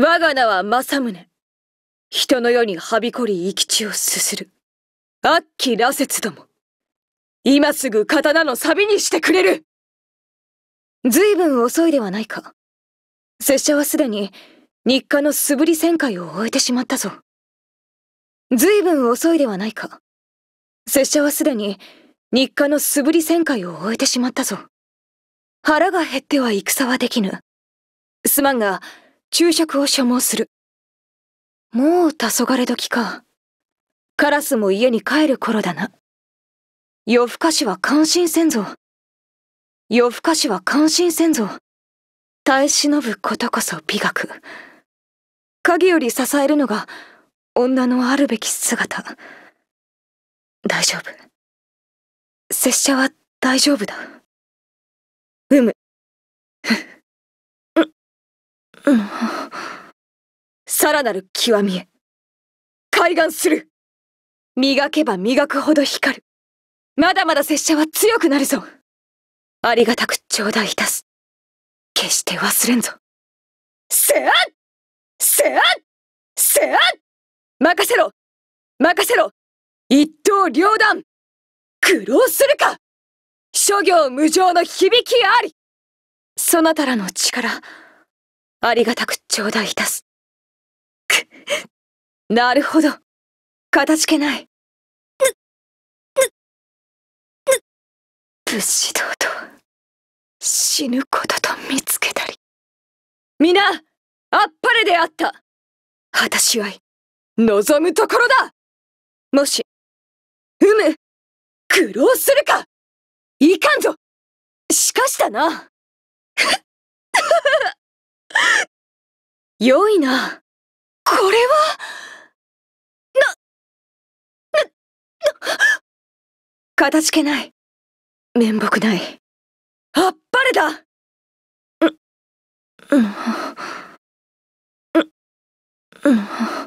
我が名は政宗。人の世にはびこり生き地をすする。悪鬼羅刹ども。今すぐ刀の錆にしてくれる随分遅いではないか。拙者はすでに日課の素振り旋回を終えてしまったぞ。随分遅いではないか。拙者はすでに日課の素振り旋回を終えてしまったぞ。腹が減っては戦はできぬ。すまんが、注釈を所望する。もう黄昏時か。カラスも家に帰る頃だな。夜更かしは感心せんぞ。夜更かしは感心せんぞ。耐え忍ぶことこそ美学。影より支えるのが女のあるべき姿。大丈夫。拙者は大丈夫だ。うむ。さらなる極みへ開眼する磨けば磨くほど光るまだまだ拙者は強くなるぞありがたく頂戴いたす決して忘れんぞせあせあせあ任せろ任せろ一刀両断苦労するか諸行無常の響きありそなたらの力ありがたく頂戴いたす。く、なるほど。かたじけない。武士道と、死ぬことと見つけたり。皆、あっぱれであった果たしは、望むところだもし、うむ、苦労するかいかんぞしかしだな良いな。これはな、な、な、かたじけない。面目ない。あっぱれだうん、うん、うん。